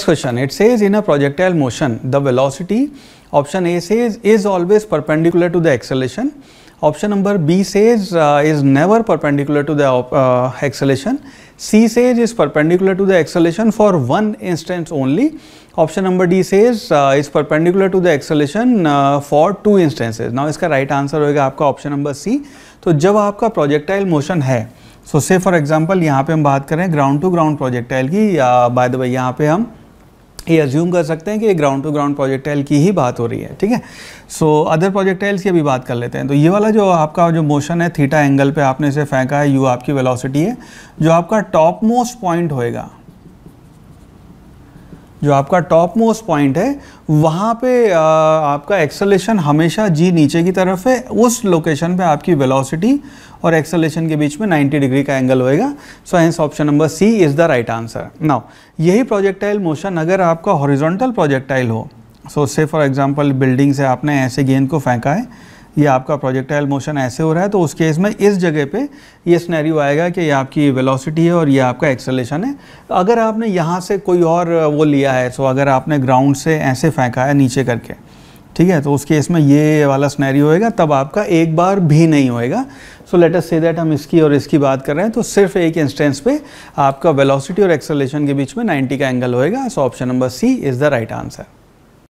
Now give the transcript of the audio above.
Next question it says in a projectile motion the velocity option A says is always perpendicular to the acceleration option number B says uh, is never perpendicular to the uh, acceleration C says is perpendicular to the acceleration for one instance only option number D says uh, is perpendicular to the acceleration for two instances now इसका right answer होगा आपका option number C तो जब आपका projectile motion है सो से for example यहाँ पे हम बात करें ग्राउंड टू ग्राउंड प्रोजेक्टाइल की बाय द वे यहाँ पे हम ये अज्यूम कर सकते हैं कि ये ग्राउंड टू ग्राउंड प्रोजेक्टाइल की ही बात हो रही है ठीक है सो अदर प्रोजेक्टाइल्स की अभी बात कर लेते हैं तो ये वाला जो आपका जो मोशन है थीटा एंगल पे आपने इसे फेंका है यू आपकी वेलोसिटी है जो आपका टॉप मोस्ट पॉइंट होएगा जो आपका टॉप मोस्ट पॉइंट है वहाँ पे आ, आपका एक्सलेशन हमेशा जी नीचे की तरफ है उस लोकेशन पे आपकी वेलोसिटी और एक्सलेशन के बीच में 90 डिग्री का एंगल होएगा so hence option number C is the right answer now यही प्रोजेक्टाइल मोशन अगर आपका हॉरिजॉन्टल प्रोजेक्टाइल हो सो से फॉर एग्जांपल बिल्डिंग से आपने ऐसे गेंद को फेंका है ये आपका प्रोजेक्टाइल मोशन ऐसे हो रहा है तो उस केस में इस जगह पे ये स्नैरियो आएगा कि ये आपकी वेलोसिटी है और ये आपका एक्सलेशन है अगर आपने यहाँ से कोई और वो लिया है सो तो अगर आपने ग्राउंड से ऐसे फेंका है नीचे करके ठीक है तो उस केस में ये वाला स्नैरियो होएगा तब आपका एक बार भी नहीं होएगा so let us say that हम इसकी और इसकी बात कर रहे हैं तो सिर्फ एक इंस्टेंस पे आपका वेलोसिटी और एक्सेलेशन के बीच में 90 का एंगल होएगा so option number C is the right answer